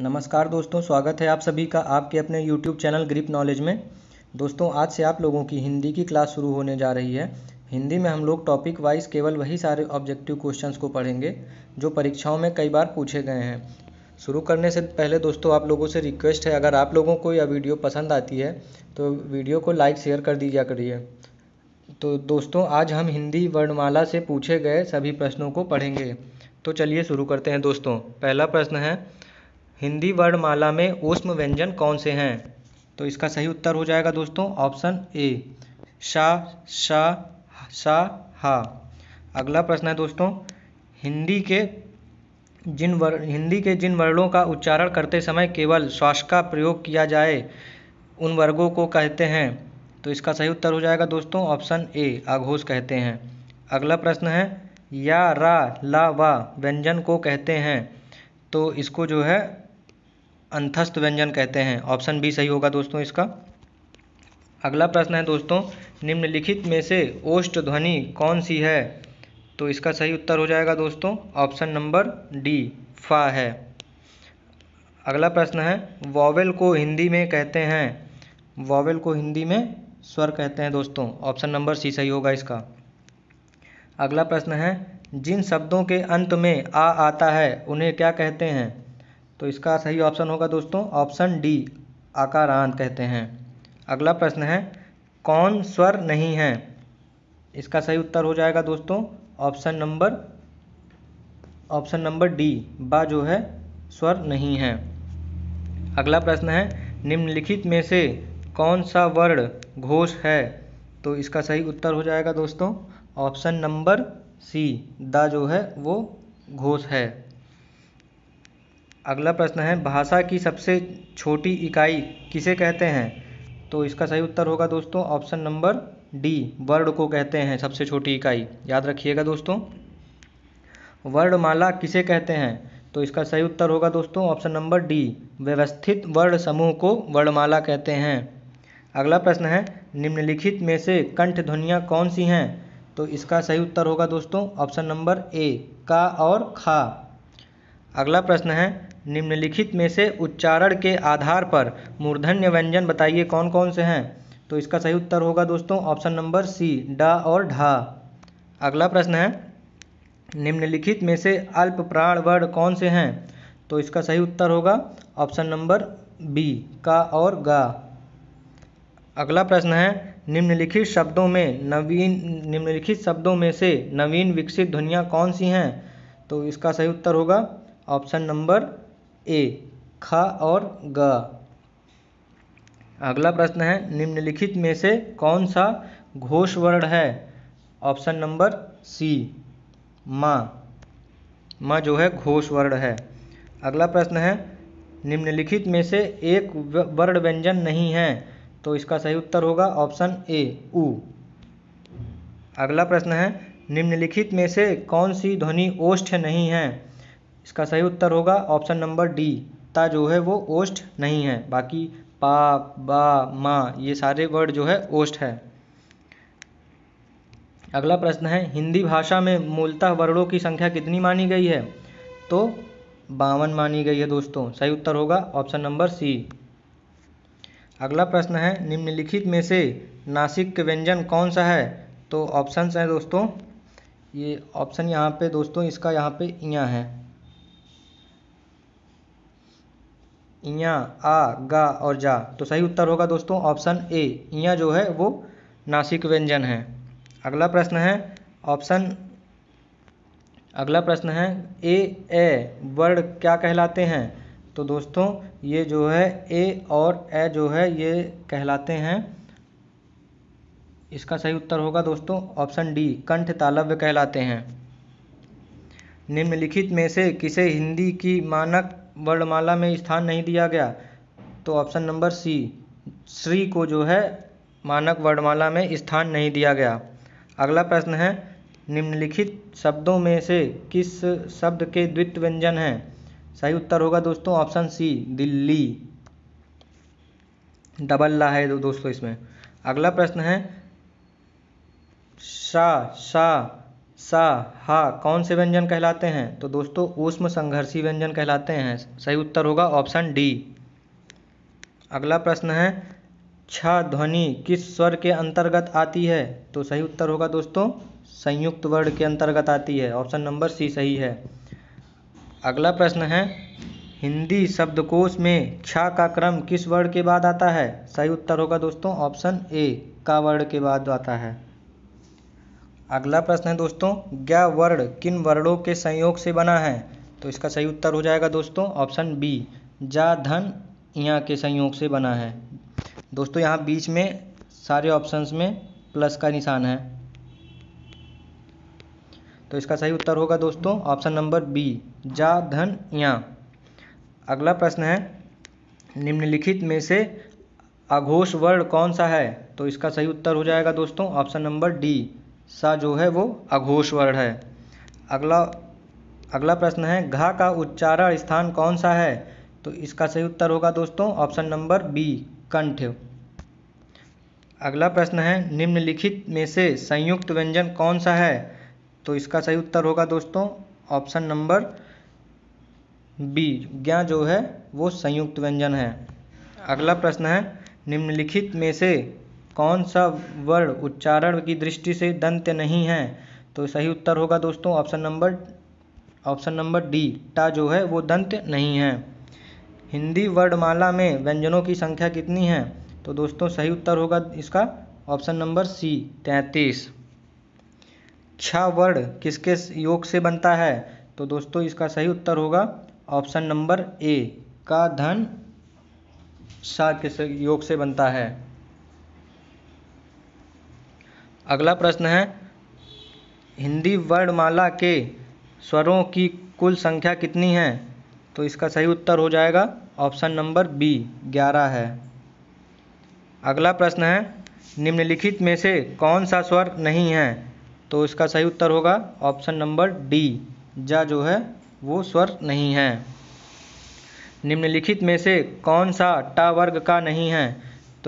नमस्कार दोस्तों स्वागत है आप सभी का आपके अपने यूट्यूब चैनल ग्रिप नॉलेज में दोस्तों आज से आप लोगों की हिंदी की क्लास शुरू होने जा रही है हिंदी में हम लोग टॉपिक वाइज केवल वही सारे ऑब्जेक्टिव क्वेश्चंस को पढ़ेंगे जो परीक्षाओं में कई बार पूछे गए हैं शुरू करने से पहले दोस्तों आप लोगों से रिक्वेस्ट है अगर आप लोगों को यह वीडियो पसंद आती है तो वीडियो को लाइक शेयर कर दीजिए करिए तो दोस्तों आज हम हिंदी वर्णमाला से पूछे गए सभी प्रश्नों को पढ़ेंगे तो चलिए शुरू करते हैं दोस्तों पहला प्रश्न है हिंदी वर्णमाला में ऊष्म व्यंजन कौन से हैं तो इसका सही उत्तर हो जाएगा दोस्तों ऑप्शन ए शा शा शा हा अगला प्रश्न है दोस्तों हिंदी के जिन वर् हिंदी के जिन वर्णों का उच्चारण करते समय केवल श्वास का प्रयोग किया जाए उन वर्गों को कहते हैं तो इसका सही उत्तर हो जाएगा दोस्तों ऑप्शन ए आघोष कहते हैं अगला प्रश्न है या रा ला वा व्यंजन को कहते हैं तो इसको जो है अंतस्थ व्यंजन कहते हैं ऑप्शन बी सही होगा दोस्तों इसका अगला प्रश्न है दोस्तों निम्नलिखित में से ओष्ट ध्वनि कौन सी है तो इसका सही उत्तर हो जाएगा दोस्तों ऑप्शन नंबर डी फा है अगला प्रश्न है वॉवेल को हिंदी में कहते हैं वॉवेल को हिंदी में स्वर कहते हैं दोस्तों ऑप्शन नंबर सी सही होगा इसका अगला प्रश्न है जिन शब्दों के अंत में आ आता है उन्हें क्या कहते हैं तो इसका सही ऑप्शन होगा दोस्तों ऑप्शन डी आकारांत कहते हैं अगला प्रश्न है कौन स्वर नहीं है इसका सही उत्तर हो जाएगा दोस्तों option number option number D बा जो है स्वर नहीं है अगला प्रश्न है निम्नलिखित में से कौन सा वर्ण घोष है तो इसका सही उत्तर हो जाएगा दोस्तों ऑप्शन नंबर सी दा जो है वो घोष है अगला प्रश्न है भाषा की सबसे छोटी इकाई किसे कहते हैं तो इसका सही उत्तर होगा दोस्तों ऑप्शन नंबर डी वर्ड को कहते हैं सबसे छोटी इकाई याद रखिएगा दोस्तों वर्णमाला किसे कहते हैं तो इसका सही उत्तर होगा दोस्तों ऑप्शन नंबर डी व्यवस्थित वर्ण समूह को वर्णमाला कहते हैं अगला प्रश्न है निम्नलिखित में से कंठ ध्वनियाँ कौन सी हैं तो इसका सही उत्तर होगा दोस्तों ऑप्शन नंबर ए का और खा अगला प्रश्न है निम्नलिखित में से उच्चारण के आधार पर मूर्धन्य व्यंजन बताइए कौन कौन से हैं तो इसका सही उत्तर होगा दोस्तों ऑप्शन नंबर सी डा और ढा अगला प्रश्न है निम्नलिखित में से अल्प प्राण वर्ण कौन से हैं तो इसका सही उत्तर होगा ऑप्शन नंबर बी का और गा अगला प्रश्न है निम्नलिखित शब्दों में नवीन निम्नलिखित शब्दों में से नवीन विकसित ध्वनियाँ कौन सी हैं तो इसका सही उत्तर होगा ऑप्शन नंबर ए ख और ग अगला प्रश्न है निम्नलिखित में से कौन सा घोष वर्ण है ऑप्शन नंबर सी मा माँ जो है घोष वर्ण है अगला प्रश्न है निम्नलिखित में से एक वर्ण व्यंजन नहीं है तो इसका सही उत्तर होगा ऑप्शन ए उ अगला प्रश्न है निम्नलिखित में से कौन सी ध्वनि ओष्ठ नहीं है इसका सही उत्तर होगा ऑप्शन नंबर डी ता जो है वो ओस्ट नहीं है बाकी पा बा मा ये सारे वर्ड जो है ओष्ठ है अगला प्रश्न है हिंदी भाषा में मूलतः वर्णों की संख्या कितनी मानी गई है तो बावन मानी गई है दोस्तों सही उत्तर होगा ऑप्शन नंबर सी अगला प्रश्न है निम्नलिखित में से नासिक के व्यंजन कौन सा है तो ऑप्शंस हैं दोस्तों ये ऑप्शन यहाँ पे दोस्तों इसका यहाँ पे इया है इयाँ आ गा और जा तो सही उत्तर होगा दोस्तों ऑप्शन ए इयाँ जो है वो नासिक व्यंजन है अगला प्रश्न है ऑप्शन अगला प्रश्न है ए ए वर्ड क्या कहलाते हैं तो दोस्तों ये जो है ए और ए जो है ये कहलाते हैं इसका सही उत्तर होगा दोस्तों ऑप्शन डी कंठ तालव्य कहलाते हैं निम्नलिखित में से किसे हिंदी की मानक वर्णमाला में स्थान नहीं दिया गया तो ऑप्शन नंबर सी श्री को जो है मानक वर्णमाला में स्थान नहीं दिया गया अगला प्रश्न है निम्नलिखित शब्दों में से किस शब्द के द्वित व्यंजन हैं सही उत्तर होगा दोस्तों ऑप्शन सी दिल्ली डबल ला है दो दोस्तों इसमें अगला प्रश्न है शाह शाह सा हा कौन से व्यंजन कहलाते हैं तो दोस्तों ऊष्म संघर्षी व्यंजन कहलाते हैं सही उत्तर होगा ऑप्शन डी अगला प्रश्न है छ ध्वनि किस स्वर के अंतर्गत आती है तो सही उत्तर होगा दोस्तों संयुक्त वर्ण के अंतर्गत आती है ऑप्शन नंबर सी सही है अगला प्रश्न है हिंदी शब्दकोश में छ का क्रम किस वर्ण के बाद आता है सही उत्तर होगा दोस्तों ऑप्शन ए का वर्ण के बाद आता है अगला प्रश्न है दोस्तों ग्या वर्ण किन वर्णों के संयोग से बना है तो इसका सही उत्तर हो जाएगा दोस्तों ऑप्शन बी जा धन यहाँ के संयोग से बना है दोस्तों यहाँ बीच में सारे ऑप्शंस में प्लस का निशान है तो इसका सही उत्तर होगा दोस्तों ऑप्शन नंबर बी जा धन या अगला प्रश्न है निम्नलिखित में से अघोष वर्ण कौन सा है तो इसका सही उत्तर हो जाएगा दोस्तों ऑप्शन नंबर डी सा जो है वो अघोष वर्ण है अगला अगला प्रश्न है घा का उच्चारण स्थान कौन सा है तो इसका सही उत्तर होगा दोस्तों ऑप्शन नंबर बी कंठ अगला प्रश्न है निम्नलिखित में से संयुक्त व्यंजन कौन सा है तो इसका सही उत्तर होगा दोस्तों ऑप्शन नंबर बी ज्ञा जो है वो संयुक्त व्यंजन है अगला प्रश्न है निम्नलिखित में से कौन सा वर्ण उच्चारण की दृष्टि से दंत नहीं है तो सही उत्तर होगा दोस्तों option number option number D टा जो है वो दंत नहीं है हिंदी वर्णमाला में व्यंजनों की संख्या कितनी है तो दोस्तों सही उत्तर होगा इसका ऑप्शन नंबर सी तैंतीस छा वर्ण किसके योग से बनता है तो दोस्तों इसका सही उत्तर होगा ऑप्शन नंबर ए का धन सा किस योग से बनता है अगला प्रश्न है हिंदी वर्णमाला के स्वरों की कुल संख्या कितनी है तो इसका सही उत्तर हो जाएगा ऑप्शन नंबर बी ग्यारह है अगला प्रश्न है निम्नलिखित में से कौन सा स्वर नहीं है तो इसका सही उत्तर होगा ऑप्शन नंबर डी जा जो है वो स्वर नहीं है निम्नलिखित में से कौन सा टा वर्ग का नहीं है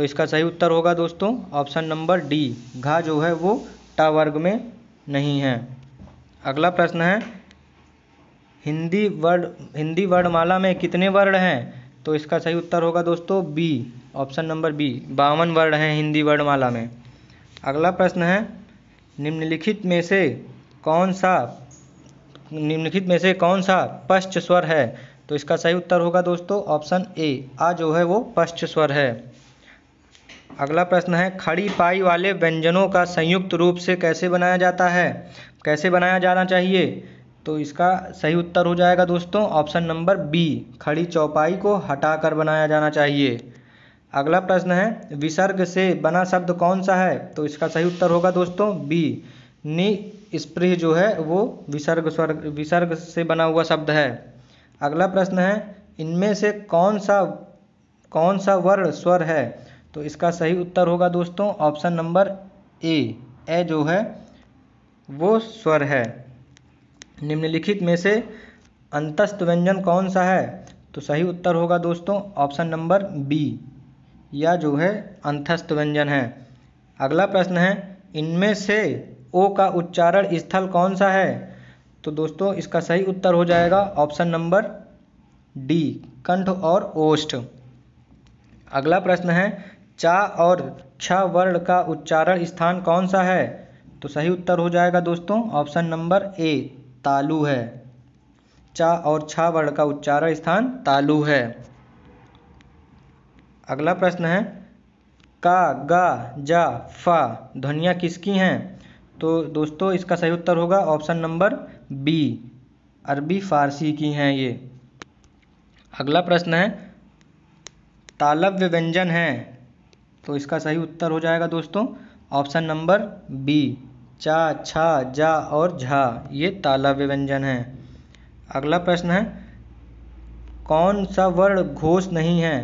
तो इसका सही उत्तर होगा दोस्तों ऑप्शन नंबर डी घा जो है वो टा वर्ग में नहीं है अगला प्रश्न है हिंदी वर्ड हिंदी वर्णमाला में कितने वर्ण हैं तो इसका सही उत्तर होगा दोस्तों बी ऑप्शन नंबर बी बावन वर्ण हैं हिंदी वर्णमाला में अगला प्रश्न है निम्नलिखित में से कौन सा निम्नलिखित में से कौन सा पश्च स्वर है तो इसका सही उत्तर होगा दोस्तों ऑप्शन ए आ जो है वो पश्च स्वर है अगला प्रश्न है खड़ी पाई वाले व्यंजनों का संयुक्त रूप से कैसे बनाया जाता है कैसे बनाया जाना चाहिए तो इसका सही उत्तर हो जाएगा दोस्तों ऑप्शन नंबर बी खड़ी चौपाई को हटाकर बनाया जाना चाहिए अगला प्रश्न है विसर्ग से बना शब्द कौन सा है तो इसका सही उत्तर होगा दोस्तों बी नि स्प्रेह जो है वो विसर्ग स्वर्ग विसर्ग से बना हुआ शब्द है अगला प्रश्न है इनमें से कौन सा कौन सा वर्ण स्वर है तो इसका सही उत्तर होगा दोस्तों ऑप्शन नंबर ए ए जो है वो स्वर है निम्नलिखित में से अंतस्थ व्यंजन कौन सा है तो सही उत्तर होगा दोस्तों ऑप्शन नंबर बी या जो है अंतस्थ व्यंजन है अगला प्रश्न है इनमें से ओ का उच्चारण स्थल कौन सा है तो दोस्तों इसका सही उत्तर हो जाएगा ऑप्शन नंबर डी कंठ और ओष्ठ अगला प्रश्न है चा और छ वर्ण का उच्चारण स्थान कौन सा है तो सही उत्तर हो जाएगा दोस्तों ऑप्शन नंबर ए तालु है चा और छ वर्ण का उच्चारण स्थान तालु है अगला प्रश्न है का गा जा फा ध्वनियाँ किसकी हैं तो दोस्तों इसका सही उत्तर होगा ऑप्शन नंबर बी अरबी फारसी की हैं ये अगला प्रश्न है तालव्य व्यंजन हैं तो इसका सही उत्तर हो जाएगा दोस्तों ऑप्शन नंबर बी चा छा जा और झा ये तालव्य व्यंजन है अगला प्रश्न है कौन सा वर्ण घोष नहीं है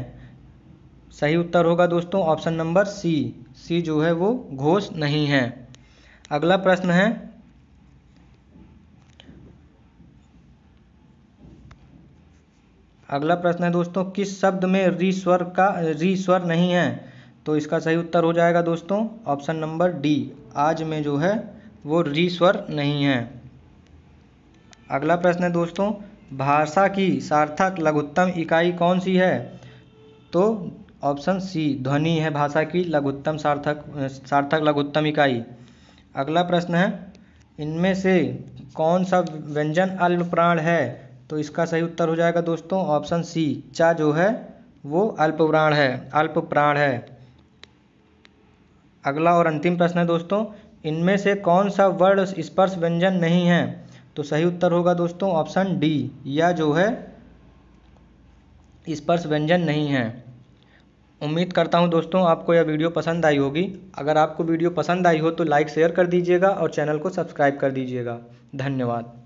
सही उत्तर होगा दोस्तों ऑप्शन नंबर सी सी जो है वो घोष नहीं है अगला प्रश्न है अगला प्रश्न है दोस्तों किस शब्द में री स्वर का री स्वर नहीं है तो इसका सही उत्तर हो जाएगा दोस्तों ऑप्शन नंबर डी आज में जो है वो री स्वर नहीं है अगला प्रश्न है दोस्तों भाषा की सार्थक लघुत्तम इकाई कौन सी है तो ऑप्शन सी ध्वनि है भाषा की लघुत्तम सार्थक सार्थक लघुत्तम इकाई अगला प्रश्न है इनमें से कौन सा व्यंजन अल्प प्राण है तो इसका सही उत्तर हो जाएगा दोस्तों ऑप्शन सी चा जो है वो अल्प प्राण है अल्प प्राण है अगला और अंतिम प्रश्न है दोस्तों इनमें से कौन सा वर्ड स्पर्श व्यंजन नहीं है तो सही उत्तर होगा दोस्तों ऑप्शन डी या जो है स्पर्श व्यंजन नहीं है उम्मीद करता हूं दोस्तों आपको यह वीडियो पसंद आई होगी अगर आपको वीडियो पसंद आई हो तो लाइक शेयर कर दीजिएगा और चैनल को सब्सक्राइब कर दीजिएगा धन्यवाद